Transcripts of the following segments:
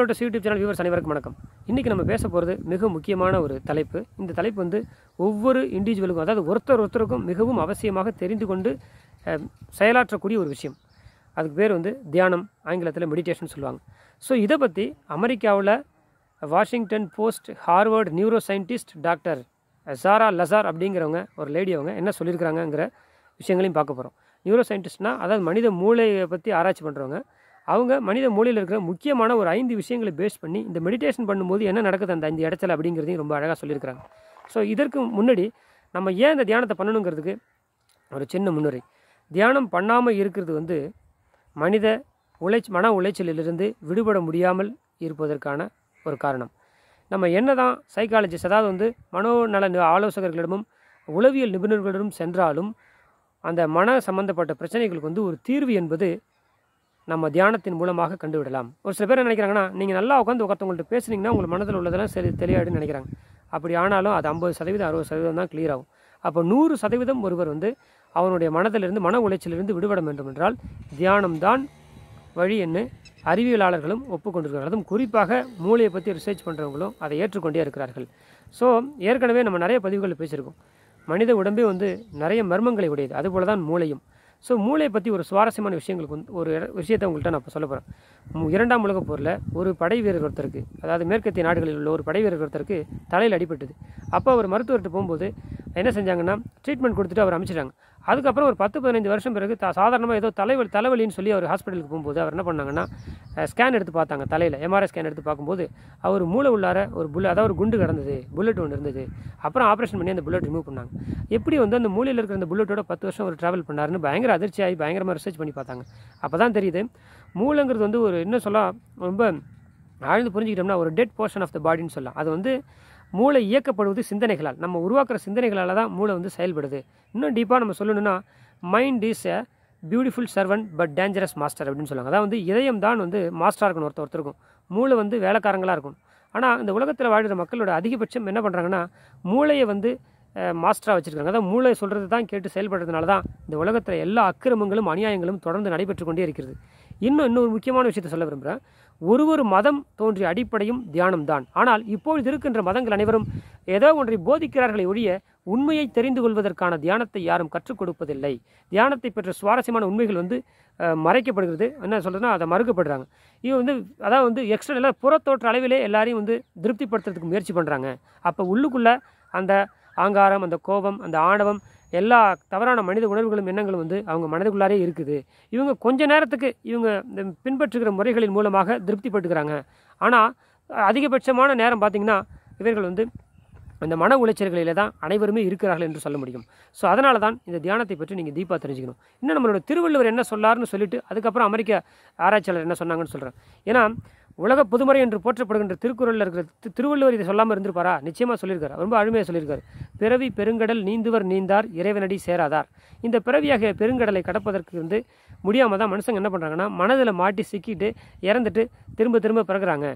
lotus YouTube channel viewers அனைவருக்கும் வணக்கம் இன்றைக்கி நம்ம பேச போகிறது மிக முக்கியமான ஒரு தலைப்பு இந்த தலைப்பு வந்து ஒவ்வொரு இண்டிவிஜுவலுக்கும் அதாவது ஒருத்தர் ஒருத்தருக்கும் மிகவும் அவசியமாக தெரிந்து கொண்டு செயலாற்றக்கூடிய ஒரு விஷயம் அதுக்கு பேர் வந்து தியானம் ஆங்கிலத்தில் மெடிடேஷன் சொல்லுவாங்க ஸோ இதை பற்றி அமெரிக்காவில் Washington Post Harvard neuro scientist doctor Sara Lazar அப்படிங்கிறவங்க ஒரு லேடி அவங்க என்ன சொல்லியிருக்கிறாங்கங்கிற விஷயங்களையும் பார்க்க போகிறோம் நியூரோ சயின்டிஸ்ட்னால் அதாவது மனித மூளையை பற்றி ஆராய்ச்சி பண்ணுறவங்க அவங்க மனித மொழியில் இருக்கிற முக்கியமான ஒரு ஐந்து விஷயங்களை பேஸ் பண்ணி இந்த மெடிடேஷன் பண்ணும்போது என்ன நடக்குது அந்த ஐந்து இடத்துல அப்படிங்கிறதையும் ரொம்ப அழகாக சொல்லியிருக்கிறாங்க ஸோ இதற்கு முன்னாடி நம்ம ஏன் இந்த தியானத்தை பண்ணணுங்கிறதுக்கு ஒரு சின்ன முன்னுரை தியானம் பண்ணாமல் இருக்கிறது வந்து மனித உழைச்சி மன உளைச்சலிலிருந்து விடுபட முடியாமல் இருப்பதற்கான ஒரு காரணம் நம்ம என்ன தான் சைக்காலஜிஸ்ட் அதாவது வந்து மனோநல ஆலோசகர்களிடமும் உளவியல் நிபுணர்களிடமும் சென்றாலும் அந்த மன சம்பந்தப்பட்ட பிரச்சனைகளுக்கு வந்து ஒரு தீர்வு என்பது நம்ம தியானத்தின் மூலமாக கண்டுவிடலாம் ஒரு சில பேர் நினைக்கிறாங்கன்னா நீங்கள் நல்லா உட்காந்து ஒருத்தவங்கள்ட்ட பேசுனீங்கன்னா உங்கள் மனதில் உள்ளதெல்லாம் சரி தெளிவாயிடுன்னு நினைக்கிறாங்க அப்படி ஆனாலும் அது ஐம்பது சதவீதம் அறுபது சதவீதம் தான் கிளியர் ஆகும் அப்போ நூறு சதவீதம் ஒருவர் வந்து அவனுடைய மனதிலிருந்து மன உளைச்சலிருந்து விடுபட வேண்டும் என்றால் தியானம்தான் வழி என்று அறிவியலாளர்களும் ஒப்புக்கொண்டிருக்கிறார்கள் அதுவும் குறிப்பாக மூளையை பற்றி ரிசர்ச் பண்ணுறவங்களும் அதை ஏற்றுக்கொண்டே இருக்கிறார்கள் ஸோ ஏற்கனவே நம்ம நிறைய பதிவுகள் பேசியிருக்கோம் மனித உடம்பே வந்து நிறைய மர்மங்களை உடையது அதுபோல தான் மூளையும் ஸோ மூளையை பற்றி ஒரு சுவாரஸ்யமான விஷயங்களுக்கு வந்து ஒரு விஷயத்தை உங்கள்கிட்ட நான் இப்போ சொல்ல போகிறேன் இரண்டாம் உலக போரில் ஒரு படை வீரர் ஒருத்தருக்கு அதாவது மேற்கத்திய நாடுகளில் உள்ள ஒரு படை வீரர் ஒருத்தருக்கு தலையில் அடிபட்டது அப்போ அவர் மருத்துவர்கிட்ட போகும்போது என்ன செஞ்சாங்கன்னா ட்ரீட்மெண்ட் கொடுத்துட்டு அவர் அமைச்சிட்டாங்க அதுக்கப்புறம் ஒரு பத்து பதினஞ்சு வருஷம் பிறகு த சாதாரணமாக ஏதோ தலைவலி தலைவலின்னு சொல்லி அவர் ஹாஸ்பிட்டலுக்கு போகும்போது அவர் என்ன பண்ணாங்கன்னா ஸ்கேன் எடுத்து பார்த்தாங்க தலையில் எம்ஆர்ஐ ஸ்கேன் எடுத்து பார்க்கும்போது அவர் மூளை உள்ளார ஒரு புல்லட் அதாவது ஒரு குண்டு கிடந்தது புல்லட் ஒன்று இருந்தது அப்புறம் ஆப்ரேஷன் பண்ணி அந்த புல்லட் ரிமூவ் பண்ணாங்க எப்படி வந்து அந்த மூலையில் இருக்கிற அந்த புல்லட்டோட பத்து வருஷம் அவர் ட்ராவல் பண்ணாருன்னு பயங்கர அதிர்ச்சியாக பயங்கரமாக ரிசர்ச் பண்ணி பார்த்தாங்க அப்போ தான் தெரியுது மூளைங்கிறது வந்து ஒரு இன்னும் சொல்ல ரொம்ப ஆழ்ந்து புரிஞ்சுக்கிட்டோம்னா ஒரு டெட் போர்ஷன் ஆஃப் த பாடின்னு சொல்லலாம் அது வந்து மூளை இயக்கப்படுவது சிந்தனைகளால் நம்ம உருவாக்குற சிந்தனைகளால் தான் மூளை வந்து செயல்படுது இன்னும் டீப்பாக நம்ம சொல்லணும்னா mind is a beautiful servant but dangerous master அப்படின்னு சொல்லுவாங்க அதான் வந்து இதயம் தான் வந்து மாஸ்டராக இருக்கணும் ஒருத்தர் ஒருத்தருக்கும் மூளை வந்து வேலைக்காரங்களாக இருக்கும் ஆனால் இந்த உலகத்தில் வாழ்கிற மக்களோட அதிகபட்சம் என்ன பண்ணுறாங்கன்னா மூளையை வந்து மாஸ்டராக வச்சுருக்காங்க அதான் மூளை சொல்கிறது தான் கேட்டு செயல்படுறதுனால தான் இந்த உலகத்தில் எல்லா அக்கிரமங்களும் அநியாயங்களும் தொடர்ந்து நடைபெற்று கொண்டே இருக்கிறது இன்னும் இன்னொரு முக்கியமான விஷயத்தை சொல்ல விரும்புகிறேன் ஒரு ஒரு மதம் தோன்றிய அடிப்படையும் தியானம்தான் ஆனால் இப்பொழுது இருக்கின்ற மதங்கள் அனைவரும் ஏதோ ஒன்றை போதிக்கிறார்களே ஒழிய உண்மையை தெரிந்து கொள்வதற்கான தியானத்தை யாரும் கற்றுக் கொடுப்பதில்லை தியானத்தை பெற்ற சுவாரஸ்யமான உண்மைகள் வந்து மறைக்கப்படுகிறது என்ன சொல்கிறதுனா அதை மறுக்கப்படுறாங்க இது வந்து அதாவது வந்து எக்ஸ்டர்னலாக புறத்தோற்ற அளவிலே எல்லாரையும் வந்து திருப்திப்படுத்துறதுக்கு முயற்சி பண்ணுறாங்க அப்போ உள்ளுக்குள்ளே அந்த ஆங்காரம் அந்த கோபம் அந்த ஆணவம் எல்லா தவறான மனித உணர்வுகளும் எண்ணங்களும் வந்து அவங்க மனதுக்குள்ளாரே இருக்குது இவங்க கொஞ்ச நேரத்துக்கு இவங்க இந்த பின்பற்றுகிற முறைகளின் மூலமாக திருப்திப்பட்டுக்கிறாங்க ஆனால் அதிகபட்சமான நேரம் பார்த்திங்கன்னா இவர்கள் வந்து அந்த மன உளைச்சல்களில் தான் அனைவருமே இருக்கிறார்கள் என்று சொல்ல முடியும் ஸோ அதனால தான் இந்த தியானத்தை பற்றி நீங்கள் தீபா தெரிஞ்சுக்கணும் இன்னும் நம்மளோட திருவள்ளுவர் என்ன சொல்லார்னு சொல்லிட்டு அதுக்கப்புறம் அமெரிக்க ஆராய்ச்சியாளர் என்ன சொன்னாங்கன்னு சொல்கிறேன் ஏன்னா உலக பொதுமறை என்று போற்றப்படுகின்ற திருக்குறளில் இருக்கிற திருவள்ளுவர் இதை சொல்லாமல் இருந்திருப்பாரா நிச்சயமாக சொல்லியிருக்காரு ரொம்ப அழுமையாக சொல்லியிருக்காரு பிறவி பெருங்கடல் நீந்துவர் நீந்தார் இறைவனடி சேராதார் இந்த பிறவியாக பெருங்கடலை கடப்பதற்கு வந்து முடியாமல் தான் மனுஷங்க என்ன பண்ணுறாங்கன்னா மனதில் மாட்டி சிக்கிட்டு இறந்துட்டு திரும்ப திரும்ப பிறகுறாங்க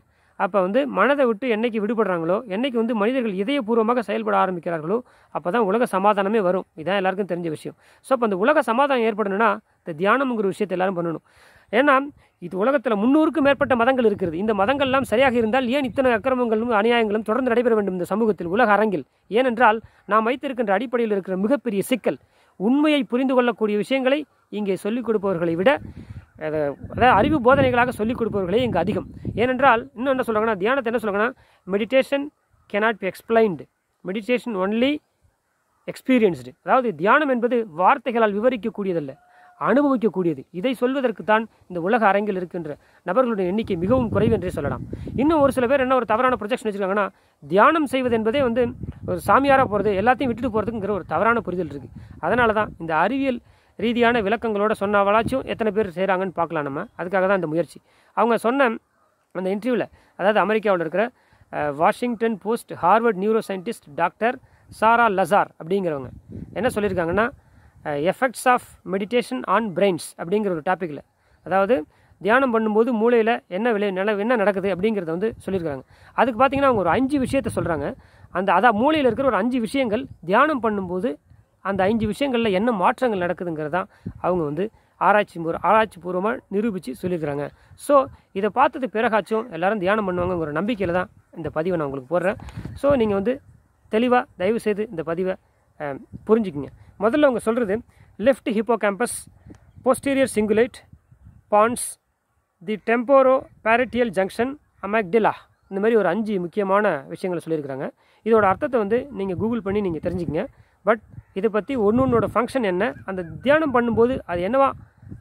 அப்போ வந்து மனதை விட்டு என்றைக்கு விடுபடுறாங்களோ என்றைக்கு வந்து மனிதர்கள் இதயபூர்வமாக செயல்பட ஆரம்பிக்கிறார்களோ அப்போ தான் உலக சமாதானமே வரும் இதான் எல்லாருக்கும் தெரிஞ்ச விஷயம் ஸோ அப்போ அந்த உலக சமாதானம் ஏற்படணும்னா இந்த தியானம்ங்கிற விஷயத்தை எல்லோரும் பண்ணணும் ஏன்னா இது உலகத்தில் முன்னூறுக்கும் மேற்பட்ட மதங்கள் இருக்கிறது இந்த மதங்கள்லாம் சரியாக இருந்தால் ஏன் இத்தனை அக்கிரமங்களும் அநியாயங்களும் தொடர்ந்து நடைபெற வேண்டும் இந்த சமூகத்தில் உலக அரங்கில் ஏனென்றால் நாம் வைத்திருக்கின்ற அடிப்படையில் இருக்கிற மிகப்பெரிய சிக்கல் உண்மையை புரிந்து கொள்ளக்கூடிய விஷயங்களை இங்கே சொல்லிக் கொடுப்பவர்களை விட அதாவது அறிவு போதனைகளாக சொல்லிக் கொடுப்பவர்களே இங்கே அதிகம் ஏனென்றால் இன்னும் என்ன சொல்கிறாங்கன்னா தியானத்தை என்ன சொல்கிறாங்கன்னா meditation cannot be explained meditation only experienced அதாவது தியானம் என்பது வார்த்தைகளால் விவரிக்கக்கூடியதல்ல அனுபவிக்கக்கூடியது இதை சொல்வதற்கு தான் இந்த உலக அரங்கில் இருக்கின்ற நபர்களுடைய எண்ணிக்கை மிகவும் குறைவு என்றே சொல்லலாம் இன்னும் ஒரு சில பேர் என்ன ஒரு தவறான ப்ரொஜெக்ஷன் வச்சுருக்காங்கன்னா தியானம் செய்வது என்பதே வந்து ஒரு சாமியாராக போகிறது எல்லாத்தையும் விட்டுட்டு போகிறதுங்கிற ஒரு தவறான புரிதல் இருக்குது அதனால தான் இந்த அறிவியல் ரீதியான விளக்கங்களோட சொன்னாவளாச்சும் எத்தனை பேர் செய்கிறாங்கன்னு பார்க்கலாம் நம்ம அதுக்காக தான் இந்த முயற்சி அவங்க சொன்ன அந்த இன்டர்வியூவில் அதாவது அமெரிக்காவில் இருக்கிற Washington Post Harvard neuro scientist doctor Sara Lazar அப்படிங்கிறவங்க என்ன சொல்லியிருக்காங்கன்னா effects of meditation on brains அப்படிங்கிற ஒரு டாப்பிக்கில் அதாவது தியானம் பண்ணும்போது மூளையில் என்ன விளை நில என்ன நடக்குது அப்படிங்கிறத வந்து சொல்லியிருக்காங்க அதுக்கு பார்த்திங்கன்னா அவங்க ஒரு அஞ்சு விஷயத்த சொல்கிறாங்க அந்த அதான் மூளையில் இருக்கிற ஒரு அஞ்சு விஷயங்கள் தியானம் பண்ணும்போது அந்த அஞ்சு விஷயங்களில் என்ன மாற்றங்கள் நடக்குதுங்கிறது தான் அவங்க வந்து ஆராய்ச்சி பூர் ஆராய்ச்சி பூர்வமாக நிரூபித்து சொல்லியிருக்கிறாங்க ஸோ இதை பார்த்தது பிறகாச்சும் எல்லோரும் தியானம் பண்ணுவாங்கங்கிற நம்பிக்கையில் தான் இந்த பதிவை நான் உங்களுக்கு போடுறேன் ஸோ நீங்கள் வந்து தெளிவாக தயவுசெய்து இந்த பதிவை புரிஞ்சுக்குங்க முதல்ல அவங்க சொல்கிறது left hippocampus posterior cingulate pons the temporoparietal junction amygdala இந்த மாதிரி ஒரு அஞ்சு முக்கியமான விஷயங்களை சொல்லியிருக்கிறாங்க இதோட அர்த்தத்தை வந்து நீங்கள் கூகுள் பண்ணி நீங்கள் தெரிஞ்சுக்கங்க பட் இதை பற்றி ஒன்று ஒன்றோட ஃபங்க்ஷன் என்ன அந்த தியானம் பண்ணும்போது அது என்னவா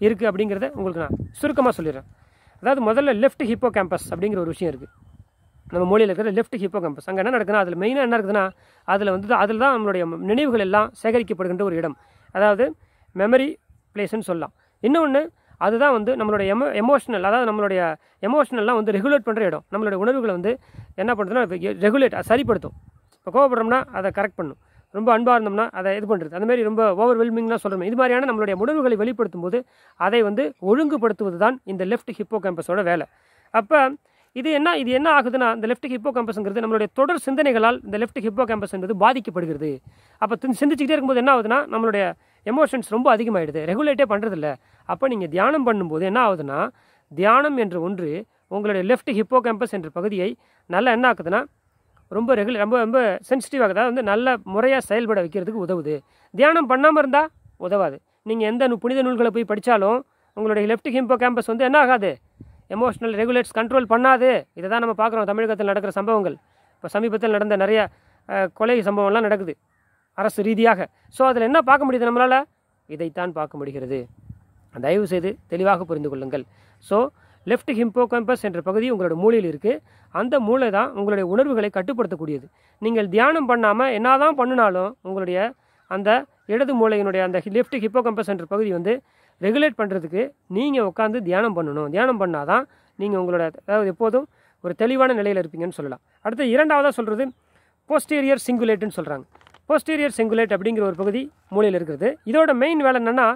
இருக்குது அப்படிங்கிறத உங்களுக்கு நான் சுருக்கமாக சொல்லிடுறேன் அதாவது முதல்ல லெஃப்ட் ஹிப்போ கேம்பஸ் அப்படிங்கிற ஒரு விஷயம் இருக்குது நம்ம மொழியில் இருக்கிற லெஃப்ட் ஹிப்போ கம்பஸ் அங்கே என்ன நடக்குதுன்னா அதில் மெயினாக என்ன இருக்குதுன்னா அதில் வந்து அதில் தான் நம்மளுடைய நினைவுகள் எல்லாம் சேகரிக்கப்படுகின்ற ஒரு இடம் அதாவது மெமரி பிளேஸ்ன்னு சொல்லலாம் இன்னொன்று அதுதான் வந்து நம்மளுடைய எமோ எமோஷனல் அதாவது நம்மளுடைய எமோஷனல்லாம் வந்து ரெகுலேட் பண்ணுற இடம் நம்மளுடைய உணர்வுகளை வந்து என்ன பண்ணுறதுன்னா ரெகுலேட் சரிப்படுத்தும் இப்போ கோவப்படுறோம்னா அதை கரெக்ட் பண்ணும் ரொம்ப அன்பாக இருந்தோம்னா அதை இது பண்ணுறது அந்த மாதிரி ரொம்ப ஓவர் வெல்மிங்லாம் சொல்கிறோம் இது மாதிரியான நம்மளுடைய உணர்வுகளை வெளிப்படுத்தும் போது அதை வந்து ஒழுங்குபடுத்துவது தான் இந்த லெஃப்ட் ஹிப்போ கேம்பஸோட வேலை அப்போ இது என்ன இது என்ன ஆகுதுன்னா இந்த லெஃப்ட் ஹிப்போ கேம்பஸ்ங்கிறது நம்மளுடைய தொடர் சிந்தனைகளால் இந்த லெஃப்ட் ஹிப்போ கேம்பஸ் என்பது பாதிக்கப்படுகிறது அப்போ சிந்திச்சுக்கிட்டே இருக்கும்போது என்ன ஆகுதுன்னா நம்மளுடைய எமோஷன்ஸ் ரொம்ப அதிகமாகிடுது ரெகுலேட்டே பண்ணுறதில்ல அப்போ நீங்கள் தியானம் பண்ணும்போது என்ன ஆகுதுன்னா தியானம் என்ற ஒன்று உங்களுடைய லெஃப்ட் ஹிப்போ கேம்பஸ் என்ற பகுதியை நல்லா என்ன ஆகுதுன்னா ரொம்ப ரெகுலர் ரொம்ப ரொம்ப சென்சிட்டிவாக அதாவது வந்து நல்ல முறையாக செயல்பட வைக்கிறதுக்கு உதவுது தியானம் பண்ணாமல் இருந்தால் உதவாது நீங்கள் எந்த புனித நூல்களை போய் படித்தாலும் உங்களுடைய லெஃப்ட் ஹிம்போ கேம்பஸ் வந்து என்ன ஆகாது எமோஷ்னல் ரெகுலேட்ஸ் கண்ட்ரோல் பண்ணாது இதை தான் நம்ம பார்க்குறோம் தமிழகத்தில் நடக்கிற சம்பவங்கள் இப்போ சமீபத்தில் நடந்த நிறைய கொலை சம்பவம்லாம் நடக்குது அரசு ரீதியாக ஸோ அதில் என்ன பார்க்க முடியுது நம்மளால் இதைத்தான் பார்க்க முடிகிறது தயவு செய்து தெளிவாக புரிந்து கொள்ளுங்கள் ஸோ லெஃப்ட் ஹிம்போ கம்பஸ் என்ற பகுதி உங்களோட மூளையில் இருக்குது அந்த மூளை தான் உங்களுடைய உணர்வுகளை கட்டுப்படுத்தக்கூடியது நீங்கள் தியானம் பண்ணாமல் என்ன தான் பண்ணினாலும் உங்களுடைய அந்த இடது மூளையினுடைய அந்த லெஃப்ட் ஹிப்போ கம்பஸ் என்ற பகுதி வந்து ரெகுலேட் பண்ணுறதுக்கு நீங்கள் உட்காந்து தியானம் பண்ணணும் தியானம் பண்ணால் தான் நீங்கள் உங்களோட அதாவது எப்போதும் ஒரு தெளிவான நிலையில் இருப்பீங்கன்னு சொல்லலாம் அடுத்து இரண்டாவதாக சொல்கிறது போஸ்டீரியர் சிங்குலேட்டுன்னு சொல்கிறாங்க போஸ்டீரியர் சிங்குலேட் அப்படிங்கிற ஒரு பகுதி மூலையில் இருக்கிறது இதோட மெயின் வேலை என்னென்னா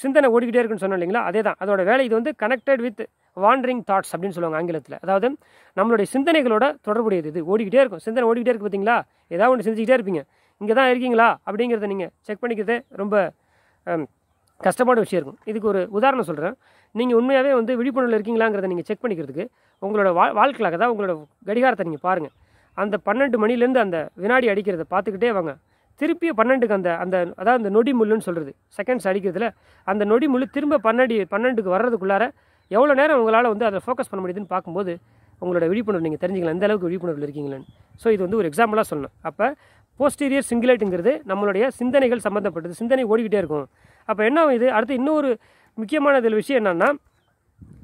சிந்தனை ஓடிக்கிட்டே இருக்குன்னு சொன்னோம் இல்லைங்களா அதே தான் அதோட வேலை இது வந்து கனெக்டட் வித் வாண்டரிங் தாட்ஸ் அப்படின்னு சொல்லுவாங்க ஆங்கிலத்தில் அதாவது நம்மளுடைய சிந்தனைகளோட தொடர்புடையது இது ஓடிக்கிட்டே இருக்கும் சிந்தனை ஓடிக்கிட்டே இருக்குது பார்த்தீங்களா ஏதாவது ஒன்று செஞ்சுக்கிட்டே இருப்பீங்க இங்கே தான் இருக்கீங்களா அப்படிங்கிறத நீங்கள் செக் பண்ணிக்கிறது ரொம்ப கஷ்டமான விஷயம் இருக்கும் இதுக்கு ஒரு உதாரணம் சொல்கிறேன் நீங்கள் உண்மையாகவே வந்து விழிப்புணர்வில் இருக்கீங்களாங்கிறத நீங்கள் செக் பண்ணிக்கிறதுக்கு உங்களோட வா வாழ்க்கையாக தான் உங்களோட கடிகாரத்தை நீங்கள் பாருங்கள் அந்த பன்னெண்டு மணிலேருந்து அந்த வினாடி அடிக்கிறத பார்த்துக்கிட்டே வாங்க திருப்பி பன்னெண்டுக்கு அந்த அந்த அதாவது அந்த நொடி முள்ளுன்னு சொல்கிறது செகண்ட்ஸ் அடிக்கிறதுல அந்த நொடி முள் திரும்ப பன்னெண்டு பன்னெண்டுக்கு வர்றதுக்குள்ளார எவ்வளோ நேரம் உங்களால் வந்து அதை ஃபோக்கஸ் பண்ண முடியுதுன்னு பார்க்கும்போது உங்களோட விழிப்புணர்வு நீங்கள் தெரிஞ்சுக்கலாம் எந்த அளவுக்கு விழிப்புணர்வு இருக்கீங்களேன்னு ஸோ இது வந்து ஒரு எக்ஸாம்பிளாக சொன்னேன் அப்போ போஸ்டீரியர் சிங்கிலேட்டுங்கிறது நம்மளுடைய சிந்தனைகள் சம்மந்தப்பட்டது சிந்தனை ஓடிக்கிட்டே இருக்கும் அப்போ என்ன இது அடுத்து இன்னொரு முக்கியமான இதில் விஷயம் என்னென்னா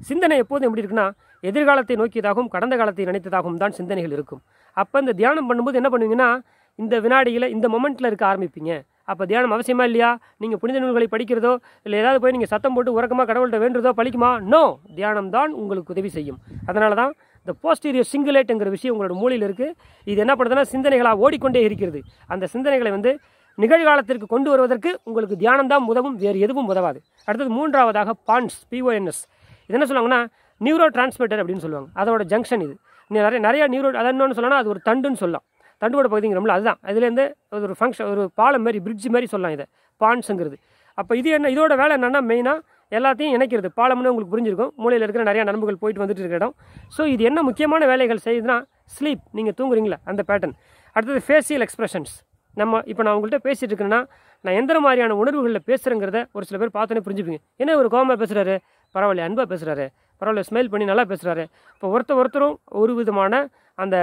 சிந்தனை எப்போதும் எப்படி இருக்குன்னா எதிர்காலத்தை நோக்கியதாகவும் கடந்த காலத்தை நினைத்ததாகவும் தான் சிந்தனைகள் இருக்கும் அப்போ இந்த தியானம் பண்ணும்போது என்ன பண்ணுவீங்கன்னா இந்த வினாடியில் இந்த மொமெண்ட்டில் இருக்க ஆரம்பிப்பீங்க அப்போ தியானம் அவசியமா இல்லையா நீங்கள் புனித நூல்களை படிக்கிறதோ இல்லை ஏதாவது போய் நீங்கள் சத்தம் போட்டு உறக்கமாக கடவுள்கிட்ட வேண்டுதோ பழிக்குமா நோ தியானம் தான் உங்களுக்கு உதவி செய்யும் அதனால தான் இந்த போஸ்டீரியர் சிங்கிலேட்டுங்கிற விஷயம் உங்களோட மூலையில் இருக்குது இது என்ன பண்ணுறதுன்னா சிந்தனைகளாக ஓடிக்கொண்டே இருக்கிறது அந்த சிந்தனைகளை வந்து நிகழ்காலத்திற்கு கொண்டு வருவதற்கு உங்களுக்கு தியானம்தான் உதவும் வேறு எதுவும் உதவாது அடுத்தது மூன்றாவதாக பான்ஸ் பிஓஎன்எஸ் இது என்ன சொல்லுவாங்கன்னா நியூரோ டிரான்ஸ்மிட்டர் அப்படின்னு சொல்லுவாங்க அதோட ஜங்ஷன் இது நிறைய நிறைய நியூரோ அதை என்னன்னு சொல்லலாம் அது ஒரு தண்டுன்னு சொல்லலாம் தண்டுவோட பகுதிங்கிறோம்ல அதுதான் அது ஒரு ஃபங்க்ஷன் ஒரு பாலம் மாதிரி பிரிட்ஜ் மாதிரி சொல்லலாம் இதை பான்ஸுங்கிறது அப்போ இது என்ன இதோட வேலை என்னென்னா மெயினாக எல்லாத்தையும் இணைக்கிறது பாலம்னு உங்களுக்கு புரிஞ்சிருக்கும் மூலையில் இருக்கிற நிறையா நண்புகள் போயிட்டு வந்துட்டு இருக்க இடம் ஸோ இது என்ன முக்கியமான வேலைகள் செய்யுதுன்னா ஸ்லீப் நீங்கள் தூங்குறீங்களா அந்த பேட்டர்ன் அடுத்தது ஃபேஷியல் எக்ஸ்பிரஷன்ஸ் நம்ம இப்போ நான் உங்கள்கிட்ட பேசிகிட்டு இருக்கேன்னா நான் எந்த மாதிரியான உணர்வுகளில் பேசுகிறேங்கிறத ஒரு சில பேர் பார்த்தோன்னே புரிஞ்சுப்பீங்க என்ன ஒரு கோமாக பேசுகிறாரு பரவாயில்ல அன்பாக பேசுகிறாரு பரவாயில்ல ஸ்மைல் பண்ணி நல்லா பேசுகிறாரு இப்போ ஒருத்தர் ஒருத்தரும் ஒரு விதமான அந்த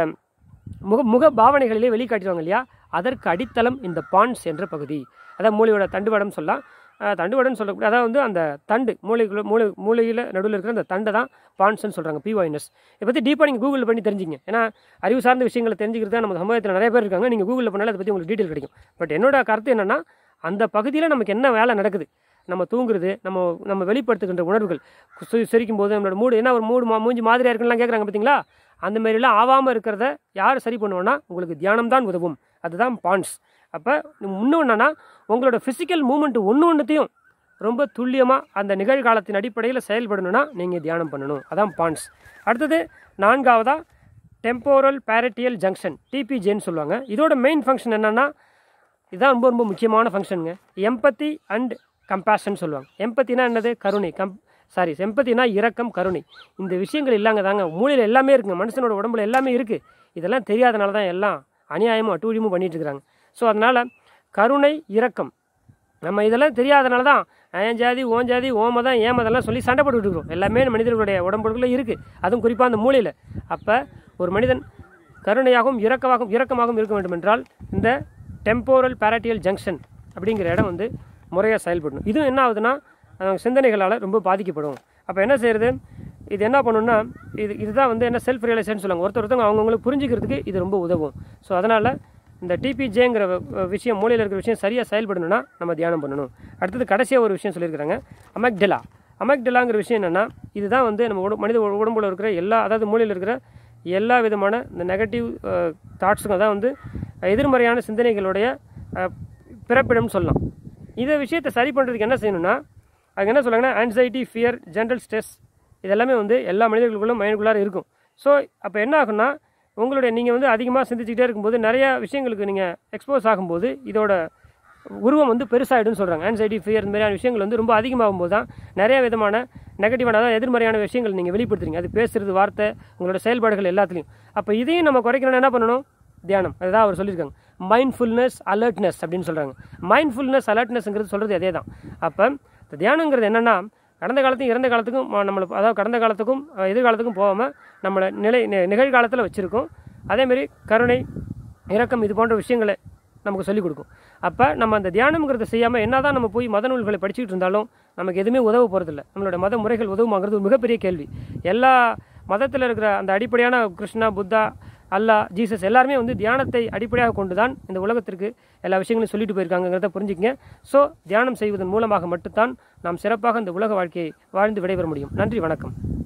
முக முக பாவனைகளிலே வெளிக்காட்டிடுவாங்க இல்லையா அதற்கு அடித்தளம் இந்த பான்ஸ் என்ற பகுதி அதான் மூலியோட தண்டுவடம் சொல்லலாம் தண்டு தண்டுவடைன்னு சொல்லக்கூடிய அதாவது வந்து அந்த தண்டு மூளைக்குள்ள மூளை மூளையில் நடுவில் இருக்கிற அந்த தண்டை தான் பான்ஸ்ன்னு சொல்கிறாங்க பிஒய்னஸ் இதை பற்றி டீப்பாக நீங்கள் கூகுள் பண்ணி தெரிஞ்சிங்க ஏன்னா அறிவு சார்ந்த விஷயங்களை தெரிஞ்சுக்கிறது தான் நம்ம சமூகத்தில் நிறைய பேர் இருக்காங்க நீங்கள் கூகுளில் பண்ணாலும் அதை பற்றி உங்களுக்கு டீட்டெயில் கிடைக்கும் பட் என்னோட கருத்து என்னென்னா அந்த பகுதியில் நமக்கு என்ன வேலை நடக்குது நம்ம தூங்குறது நம்ம நம்ம வெளிப்படுத்துகின்ற உணர்வுகள் சிரிக்கும் போது நம்மளோட மூடு என்ன ஒரு மூடு மா மூஞ்சி மாதிரியாக இருக்குலாம் கேட்குறாங்க பார்த்தீங்களா அந்த மாரிலாம் ஆகாமல் இருக்கிறத யார் சரி பண்ணுவோன்னா உங்களுக்கு தியானம் தான் உதவும் அதுதான் பான்ஸ் அப்போ இன்னும் என்னென்னா உங்களோட ஃபிசிக்கல் மூமெண்ட் ஒன்று ஒன்றுத்தையும் ரொம்ப துல்லியமாக அந்த நிகழ்காலத்தின் அடிப்படையில் செயல்படணும்னா நீங்கள் தியானம் பண்ணணும் அதான் பான்ஸ் அடுத்தது நான்காவதாக டெம்போரல் பேரட்டியல் ஜங்ஷன் டிபிஜேன்னு சொல்லுவாங்க இதோட மெயின் ஃபங்க்ஷன் என்னென்னா இதுதான் ரொம்ப ரொம்ப முக்கியமான ஃபங்க்ஷனுங்க எம்பத்தி அண்ட் கம்பேஷன் சொல்லுவாங்க எம்பத்தினா என்னது கருணை கம் சாரி செம்பத்தினா இரக்கம் கருணை இந்த விஷயங்கள் இல்லைங்க தாங்க மூலையில் எல்லாமே இருக்குங்க மனுஷனோட உடம்புல எல்லாமே இருக்குது இதெல்லாம் தெரியாதனால தான் எல்லாம் அநியாயமும் அட்டுழியமும் பண்ணிகிட்டு இருக்கிறாங்க ஸோ அதனால் கருணை இரக்கம் நம்ம இதெல்லாம் தெரியாதனால தான் ஏன் ஜாதி ஓன் ஜாதி ஓம தான் ஏமதெல்லாம் சொல்லி சண்டை போட்டுக்கிட்டு எல்லாமே மனிதர்களுடைய உடம்புகளில் இருக்குது அதுவும் குறிப்பாக அந்த மூளையில் அப்போ ஒரு மனிதன் கருணையாகவும் இரக்கமாகவும் இரக்கமாகவும் இருக்க வேண்டும் என்றால் இந்த டெம்போரல் பேராட்டியல் ஜங்ஷன் அப்படிங்கிற இடம் வந்து முறையாக செயல்படணும் இதுவும் என்ன ஆகுதுன்னா சிந்தனைகளால் ரொம்ப பாதிக்கப்படும் அப்போ என்ன செய்கிறது இது என்ன பண்ணணும்னா இது இதுதான் வந்து என்ன செல்ஃப் ரியலைசேஷன் சொல்லுவாங்க ஒருத்தர் ஒருத்தவங்க அவங்கவுங்களுக்கு புரிஞ்சுக்கிறதுக்கு இது ரொம்ப உதவும் ஸோ அதனால் இந்த டிபிஜேங்கிற விஷயம் மூலையில் இருக்கிற விஷயம் சரியாக செயல்படணுன்னா நம்ம தியானம் பண்ணணும் அடுத்தது கடைசியாக ஒரு விஷயம் சொல்லியிருக்கிறாங்க அமக்டெலா அமக்டெலாங்கிற விஷயம் என்னென்னா இதுதான் வந்து நம்ம மனித உடம்புல இருக்கிற எல்லா அதாவது மூலையில் இருக்கிற எல்லா விதமான இந்த நெகட்டிவ் தாட்ஸுங்க தான் வந்து எதிர்மறையான சிந்தனைகளுடைய பிறப்பிடம்னு சொல்லலாம் இந்த விஷயத்தை சரி பண்ணுறதுக்கு என்ன செய்யணும்னா அதுக்கு என்ன சொல்லுங்கன்னா ஆன்சைட்டி ஃபியர் ஜென்ரல் ஸ்ட்ரெஸ் இதெல்லாமே வந்து எல்லா மனிதர்களுக்குள்ளும் மைண்டுக்குள்ளார இருக்கும் ஸோ அப்போ என்ன ஆகுன்னா உங்களுடைய நீங்கள் வந்து அதிகமாக சிந்திச்சுக்கிட்டே இருக்கும்போது நிறையா விஷயங்களுக்கு நீங்கள் எக்ஸ்போஸ் ஆகும்போது இதோட உருவம் வந்து பெருசாகிடும்னு சொல்கிறாங்க ஆன்சைட்டி ஃபியர் இந்த மாதிரியான விஷயங்கள் வந்து ரொம்ப அதிகமாகும் போது தான் நிறைய விதமான நெகட்டிவான அதாவது எதிர்மறையான விஷயங்கள் நீங்கள் வெளிப்படுத்துறீங்க அது பேசுகிறது வார்த்தை உங்களோட செயல்பாடுகள் எல்லாத்துலேயும் அப்போ இதையும் நம்ம குறைக்கணும்னா என்ன பண்ணணும் தியானம் அதுதான் அவர் சொல்லியிருக்காங்க மைண்ட்ஃபுல்னஸ் அலர்ட்னஸ் அப்படின்னு சொல்கிறாங்க மைண்ட்ஃபுல்னஸ் அலர்ட்னஸ்ங்கிறது சொல்கிறது அதே தான் அப்போ தியானங்கிறது என்னென்னா கடந்த காலத்தையும் இறந்த காலத்துக்கும் நம்மளுக்கு அதாவது கடந்த காலத்துக்கும் எதிர்காலத்துக்கும் போகாமல் நம்மளை நிலை நிகழ்காலத்தில் வச்சுருக்கோம் அதேமாரி கருணை இரக்கம் இது போன்ற விஷயங்களை நமக்கு சொல்லிக் கொடுக்கும் அப்போ நம்ம அந்த தியானம்ங்கிறத செய்யாமல் என்ன தான் நம்ம போய் மத நூல்களை படிச்சுக்கிட்டு இருந்தாலும் நமக்கு எதுவுமே உதவ போகிறதில்ல நம்மளோட மத முறைகள் உதவுமாங்கிறது ஒரு மிகப்பெரிய கேள்வி எல்லா மதத்தில் இருக்கிற அந்த அடிப்படையான கிருஷ்ணா புத்தா அல்லாஹ் ஜீசஸ் எல்லாருமே வந்து தியானத்தை அடிப்படையாக கொண்டு தான் இந்த உலகத்திற்கு எல்லா விஷயங்களும் சொல்லிட்டு போயிருக்காங்கிறத புரிஞ்சுக்கங்க ஸோ தியானம் செய்வதன் மூலமாக மட்டும்தான் நாம் சிறப்பாக இந்த உலக வாழ்க்கையை வாழ்ந்து விடைபெற முடியும் நன்றி வணக்கம்